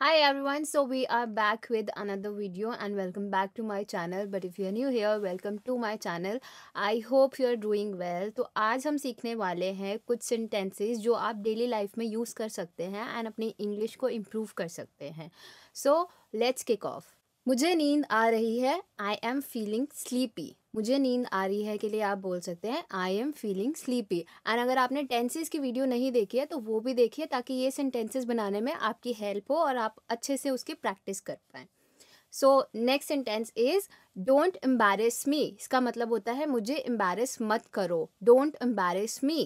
hi everyone so we are back with another video and welcome back to my channel but if you are new here welcome to my channel i hope you are doing well तो आज हम सीखने वाले हैं कुछ sentences जो आप daily life में use कर सकते हैं and अपनी English को improve कर सकते हैं So let's kick off. मुझे नींद आ रही है आई एम फीलिंग स्लीपी मुझे नींद आ रही है के लिए आप बोल सकते हैं I am feeling sleepy and अगर आपने टेंसेज की वीडियो नहीं देखी है तो वो भी देखिए ताकि ये सेंटेंसेज बनाने में आपकी हेल्प हो और आप अच्छे से उसकी प्रैक्टिस कर पाएँ so next sentence is don't embarrass me इसका मतलब होता है मुझे एम्बेरस मत करो don't embarrass me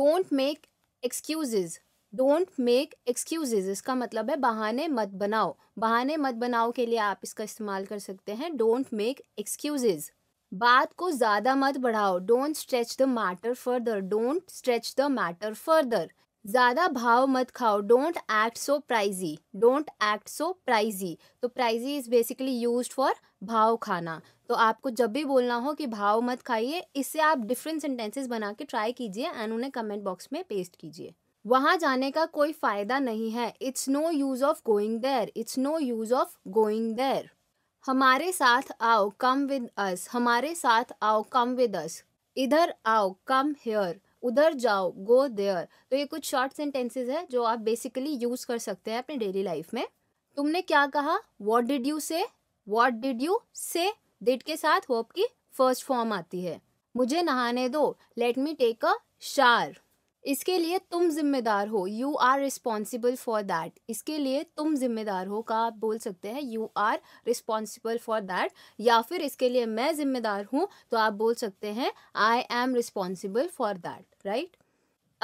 don't make excuses don't make excuses इसका मतलब है बहाने मत बनाओ बहाने मत बनाओ के लिए आप इसका इस्तेमाल कर सकते हैं डोंट मेक एक्सक्यूजेज बात को ज़्यादा मत बढ़ाओ don't stretch the matter further don't stretch the matter further ज़्यादा भाव मत खाओ don't act so pricey don't act so pricey तो pricey is basically use for भाव खाना तो आपको जब भी बोलना हो कि भाव मत खाइए इससे आप डिफरेंट सेंटेंसेस बना के ट्राई कीजिए एंड उन्हें कमेंट बॉक्स में पेस्ट कीजिए वहाँ जाने का कोई फ़ायदा नहीं है it's no use of going there it's no use of going there हमारे साथ आओ कम विद अस हमारे साथ आओ कम विद अस इधर आओ कम हेयर उधर जाओ गो देयर तो ये कुछ शॉर्ट सेंटेंसेज है जो आप बेसिकली यूज़ कर सकते हैं अपने डेली लाइफ में तुमने क्या कहा what did you say what did you say डिट के साथ होप की फर्स्ट फॉर्म आती है मुझे नहाने दो लेट मी टेक अ शार इसके लिए तुम जिम्मेदार हो you are responsible for that इसके लिए तुम जिम्मेदार हो का आप बोल सकते हैं you are responsible for that या फिर इसके लिए मैं जिम्मेदार हूँ तो आप बोल सकते हैं I am responsible for that right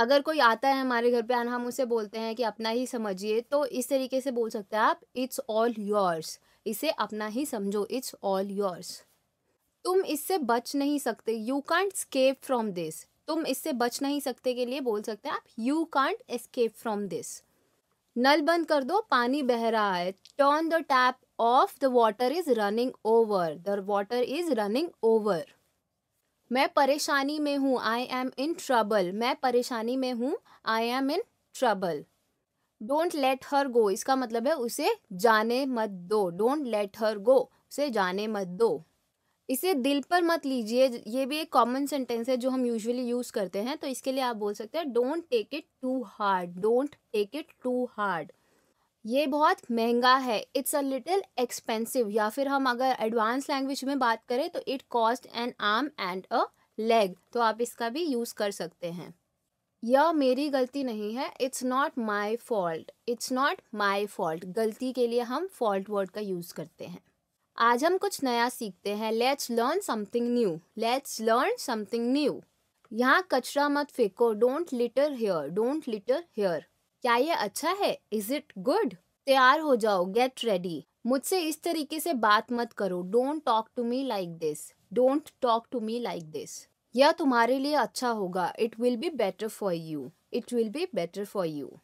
अगर कोई आता है हमारे घर पे और हम उसे बोलते हैं कि अपना ही समझिए तो इस तरीके से बोल सकते हैं आप इट्स ऑल योर्स इसे अपना ही समझो इट्स ऑल योर्स तुम इससे बच नहीं सकते you can't escape from this तुम इससे बच नहीं सकते के लिए बोल सकते हैं आप you can't escape from this नल बंद कर दो पानी बह रहा है turn the tap off the water is running over the water is running over मैं परेशानी में हूँ आई एम इन ट्रबल मैं परेशानी में हूँ I am in trouble don't let her go इसका मतलब है उसे जाने मत दो डोंट लेट हर गो उसे जाने मत दो इसे दिल पर मत लीजिए ये भी एक कॉमन सेंटेंस है जो हम यूजुअली यूज़ करते हैं तो इसके लिए आप बोल सकते हैं don't take it too hard don't take it too hard ये बहुत महंगा है इट्स अ लिटिल एक्सपेंसिव या फिर हम अगर एडवांस लैंग्वेज में बात करें तो it cost an arm and a leg तो आप इसका भी यूज़ कर सकते हैं यह मेरी गलती नहीं है it's not my fault it's not my fault गलती के लिए हम फॉल्ट वर्ड का यूज़ करते हैं आज हम कुछ नया सीखते हैं let's learn something new let's learn something new यहाँ कचरा मत फेंको don't litter here don't litter here क्या ये अच्छा है इज इट गुड तैयार हो जाओ गेट रेडी मुझसे इस तरीके से बात मत करो don't talk to me like this don't talk to me like this यह तुम्हारे लिए अच्छा होगा it will be better for you it will be better for you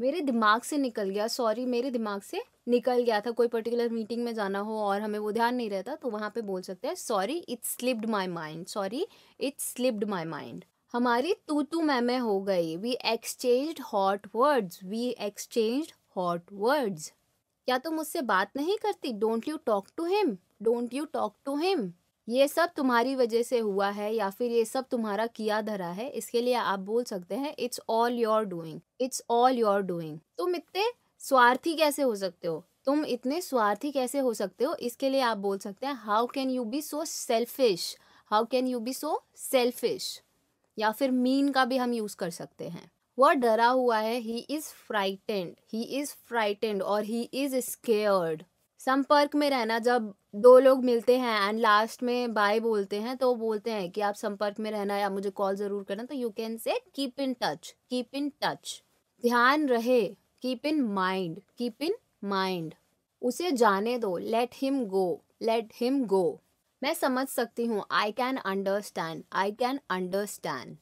मेरे दिमाग से निकल गया सॉरी मेरे दिमाग से निकल गया था कोई पर्टिकुलर मीटिंग में जाना हो और हमें वो ध्यान नहीं रहता तो वहाँ पे बोल सकते हैं sorry it's slipped my mind sorry it's slipped my mind हमारी तू तू मैं मैं हो गई we exchange hot words we exchange hot words क्या तुम तो मुझसे बात नहीं करती don't you talk to him don't you talk to him ये सब तुम्हारी वजह से हुआ है या फिर ये सब तुम्हारा किया धरा है इसके लिए आप बोल सकते हैं it's all your doing it's all your doing तुम इतने स्वार्थी कैसे हो सकते हो तुम इतने स्वार्थी कैसे हो सकते हो इसके लिए आप बोल सकते हैं how can you be so selfish how can you be so selfish या फिर मीन का भी हम यूज़ कर सकते हैं वह डरा हुआ है he is frightened he is frightened और ही इज़ स्केयर्ड संपर्क में रहना जब दो लोग मिलते हैं एंड लास्ट में बाय बोलते हैं तो बोलते हैं कि आप संपर्क में रहना या मुझे कॉल ज़रूर करना तो you can say keep in touch keep in touch ध्यान रहे keep in mind keep in mind उसे जाने दो let him go let him go मैं समझ सकती हूँ I can understand I can understand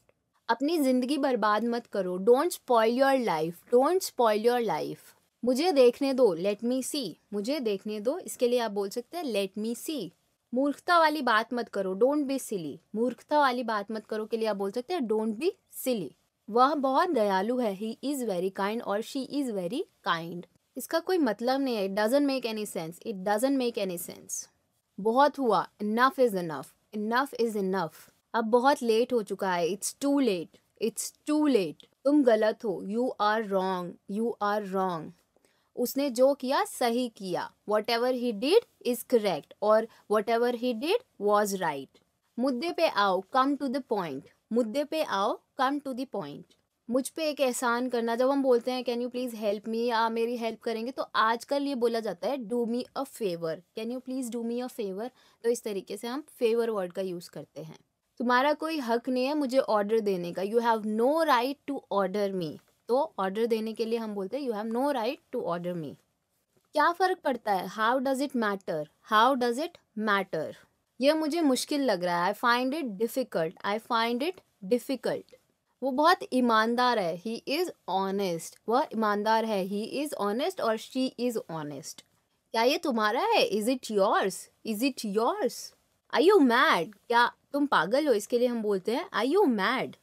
अपनी ज़िंदगी बर्बाद मत करो don't spoil your life don't spoil your life मुझे देखने दो लेट मी सी मुझे देखने दो इसके लिए आप बोल सकते हैं लेट मी सी मूर्खता वाली बात मत करो डोंट बी सिली मूर्खता वाली बात मत करो के लिए आप बोल सकते हैं डोंट बी सिली वह बहुत दयालु है ही इज़ वेरी काइंड और शी इज़ वेरी काइंड इसका कोई मतलब नहीं है it doesn't make any sense it doesn't make any sense बहुत हुआ enough is enough enough is enough अब बहुत लेट हो चुका है it's too late it's too late तुम गलत हो you are wrong you are wrong उसने जो किया सही किया whatever he did is correct और what whatever he did was right मुद्दे पे आओ कम टू द पॉइंट मुद्दे पे आओ कम टू द पॉइंट मुझ पे एक एहसान करना जब हम बोलते हैं can you please help me या मेरी हेल्प करेंगे तो आजकल ये बोला जाता है do me a favour can you please do me a favour तो इस तरीके से हम फेवर वर्ड का यूज़ करते हैं तुम्हारा कोई हक नहीं है मुझे ऑर्डर देने का you have no right to order me तो ऑर्डर देने के लिए हम बोलते हैं you have no right to order me क्या फ़र्क पड़ता है how does it matter how does it matter यह मुझे मुश्किल लग रहा है I find it difficult I find it difficult वो बहुत ईमानदार है ही इज़ ऑनेस्ट वह ईमानदार है ही इज़ ऑनेस्ट और शी इज़ ऑनेस्ट क्या ये तुम्हारा है is it yours is it yours I you mad क्या तुम पागल हो इसके लिए हम बोलते हैं आई यू मैड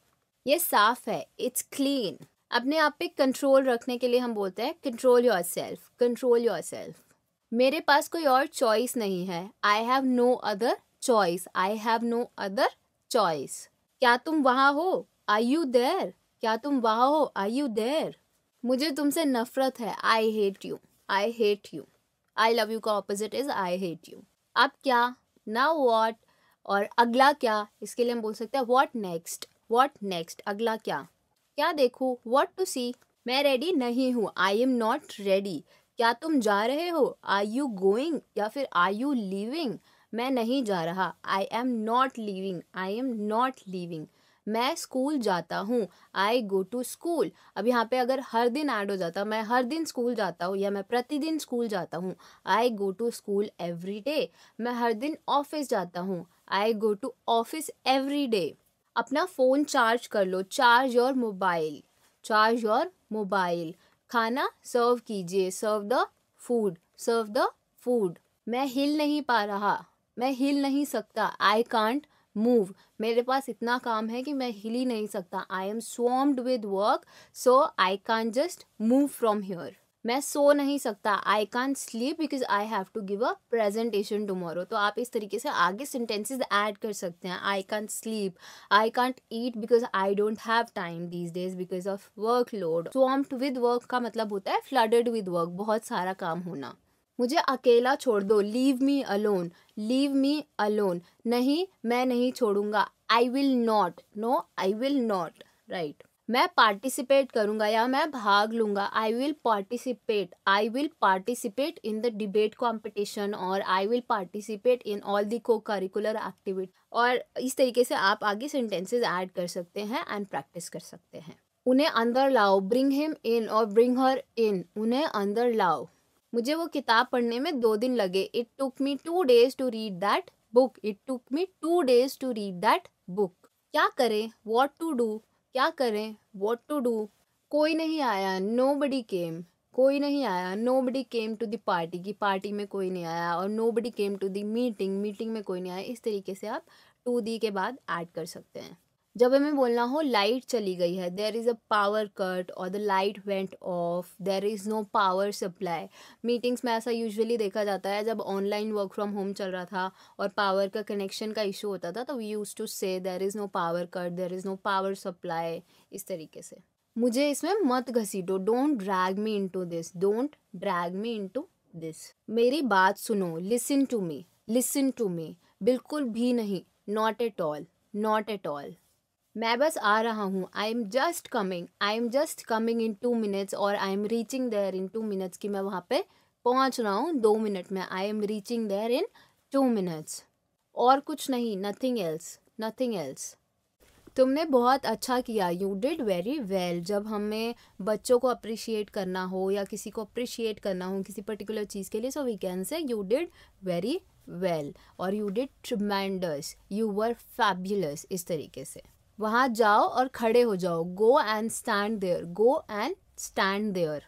ये साफ है इट्स क्लीन अपने आप पे कंट्रोल रखने के लिए हम बोलते हैं control yourself control yourself मेरे पास कोई और चॉइस नहीं है I have no other choice I have no other choice क्या तुम वहाँ हो आई यू देर क्या तुम वहाँ हो आई यू देर मुझे तुमसे नफरत है I hate you I hate you I love you का opposite is I hate you अब क्या ना वॉट और अगला क्या इसके लिए हम बोल सकते हैं वॉट नेक्स्ट वॉट नेक्स्ट अगला क्या क्या देखूँ वॉट टू सी मैं रेडी नहीं हूँ आई एम नॉट रेडी क्या तुम जा रहे हो आई यू गोइंग या फिर आई यू लिविंग मैं नहीं जा रहा I am not living I am not living मैं स्कूल जाता हूँ आई गो टू स्कूल अब यहाँ पे अगर हर दिन ऐड हो जाता मैं हर दिन स्कूल जाता हूँ या मैं प्रतिदिन स्कूल जाता हूँ I go to school every day मैं हर दिन ऑफिस जाता हूँ I go to office every day अपना फ़ोन चार्ज कर लो charge your mobile charge your mobile खाना सर्व कीजिए serve the food serve the food मैं हिल नहीं पा रहा मैं हिल नहीं सकता आई कांट मूव मेरे पास इतना काम है कि मैं हिल ही नहीं सकता I am swamped with work so I can just move from here मैं सो नहीं सकता I can sleep because I have to give a presentation tomorrow तो आप इस तरीके से आगे सेंटेंसेज ऐड कर सकते हैं I can sleep I can't eat because I don't have time these days because of work load swamped with work का मतलब होता है फ्लडेड विद वर्क बहुत सारा काम होना मुझे अकेला छोड़ दो leave me alone leave me alone नहीं मैं नहीं छोड़ूंगा I will not no I will not right मैं पार्टिसिपेट करूंगा या मैं भाग लूंगा I will participate I will participate in the debate competition और I will participate in all the co curricular activity और इस तरीके से आप आगे सेंटेंसेज ऐड कर सकते हैं एंड प्रैक्टिस कर सकते हैं उन्हें अंदर लाओ ब्रिंग हिम इन और ब्रिंग हर इन उन्हें अंदर लाओ मुझे वो किताब पढ़ने में दो दिन लगे it took me two days to read that book it took me two days to read that book क्या करें वॉट टू डू क्या करें वॉट टू डू कोई नहीं आया नो बडी केम कोई नहीं आया nobody came to the party की पार्टी में कोई नहीं आया और nobody came to the meeting meeting में कोई नहीं आया इस तरीके से आप टू दी के बाद ऐड कर सकते हैं जब हमें बोलना हो लाइट चली गई है there is a power cut और the light went off there is no power supply meetings में ऐसा यूजुअली देखा जाता है जब ऑनलाइन वर्क फ्रॉम होम चल रहा था और पावर का कनेक्शन का इशू होता था तो we use to say there is no power cut there is no power supply इस तरीके से मुझे इसमें मत घसीटो don't drag me to this don't drag me to this मेरी बात सुनो listen to me listen to me बिल्कुल भी नहीं not at all not at all मैं बस आ रहा हूँ I am just coming I am just coming in two minutes और I am reaching there in two minutes कि मैं वहाँ पे पहुँच रहा हूँ दो मिनट में I am reaching there in two minutes और कुछ नहीं नथिंग एल्स नथिंग एल्स तुमने बहुत अच्छा किया यू डिड वेरी वेल जब हमें बच्चों को अप्रिशिएट करना हो या किसी को अप्रिशिएट करना हो किसी पर्टिकुलर चीज़ के लिए so we can say you did very well और you did tremendous you were fabulous इस तरीके से वहाँ जाओ और खड़े हो जाओ go and stand there go and stand there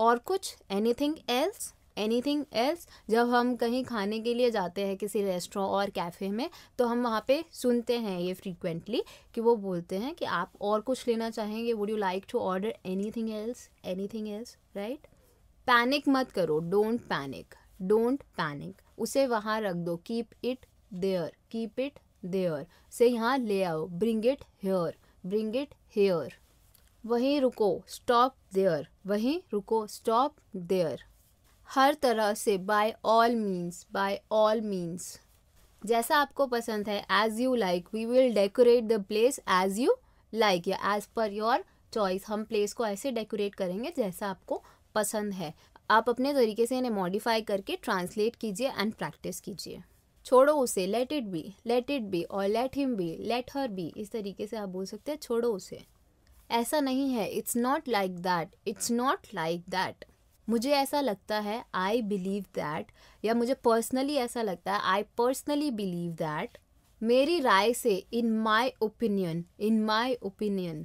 और कुछ एनीथिंग एल्स एनीथिंग एल्स जब हम कहीं खाने के लिए जाते हैं किसी रेस्टोरेंट और कैफ़े में तो हम वहाँ पे सुनते हैं ये फ्रीक्वेंटली कि वो बोलते हैं कि आप और कुछ लेना चाहेंगे would you like to order anything else thing else right panic मत करो डोंट पैनिक डोंट पैनिक उसे वहाँ रख दो keep it there keep it there से यहाँ ले आओ bring it here bring it here वहीं रुको स्टॉप देअर वहीं रुको स्टॉप देअर हर तरह से by all means by all means जैसा आपको पसंद है as you like we will decorate the place as you like या एज पर योर चॉइस हम प्लेस को ऐसे डेकोरेट करेंगे जैसा आपको पसंद है आप अपने तरीके से इन्हें मॉडिफाई करके ट्रांसलेट कीजिए एंड प्रैक्टिस कीजिए छोड़ो उसे let it be let it be और let him be let her be इस तरीके से आप बोल सकते हैं छोड़ो उसे ऐसा नहीं है it's not like that it's not like that मुझे ऐसा लगता है आई बिलीव दैट या मुझे पर्सनली ऐसा लगता है आई पर्सनली बिलीव दैट मेरी राय से इन my opinion in my opinion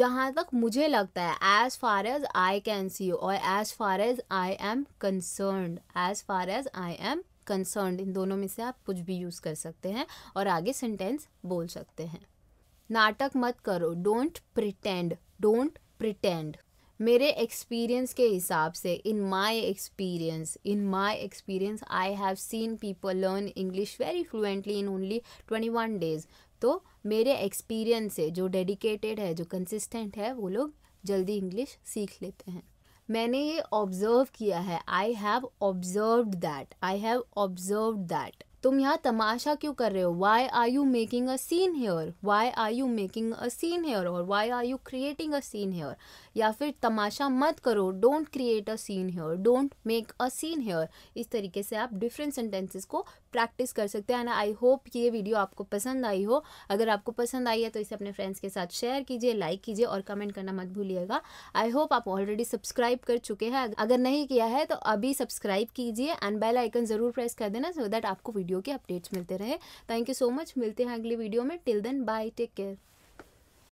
जहाँ तक मुझे लगता है as far as I can see और as far as I am concern as far as I am concern इन दोनों में से आप कुछ भी यूज़ कर सकते हैं और आगे सेंटेंस बोल सकते हैं नाटक मत करो डोंट प्रिटेंड डोंट प्रिटेंड मेरे एक्सपीरियंस के हिसाब से in my experience in my experience I have seen people learn English very fluently in only twenty one days तो मेरे एक्सपीरियंस से जो डेडिकेटेड है जो कंसिस्टेंट है वो लोग जल्दी इंग्लिश सीख लेते हैं मैंने ये ऑब्जर्व किया है I have observe that I have observe that तुम यहाँ तमाशा क्यों कर रहे हो why are you making a scene here why are you making a scene here और why are you creating a scene here या फिर तमाशा मत करो don't create a scene here don't make a scene here इस तरीके से आप डिफरेंट सेंटेंसेस को प्रैक्टिस कर सकते हैं एंड आई होप ये वीडियो आपको पसंद आई हो अगर आपको पसंद आई है तो इसे अपने फ्रेंड्स के साथ शेयर कीजिए लाइक कीजिए और कमेंट करना मत भूलिएगा आई होप आप ऑलरेडी सब्सक्राइब कर चुके हैं अगर नहीं किया है तो अभी सब्सक्राइब कीजिए एंड बेल आइकन ज़रूर प्रेस कर देना सो so दैट आपको वीडियो वीडियो के अपडेट्स मिलते रहे थैंक यू सो मच मिलते हैं अगली वीडियो में till then bye take care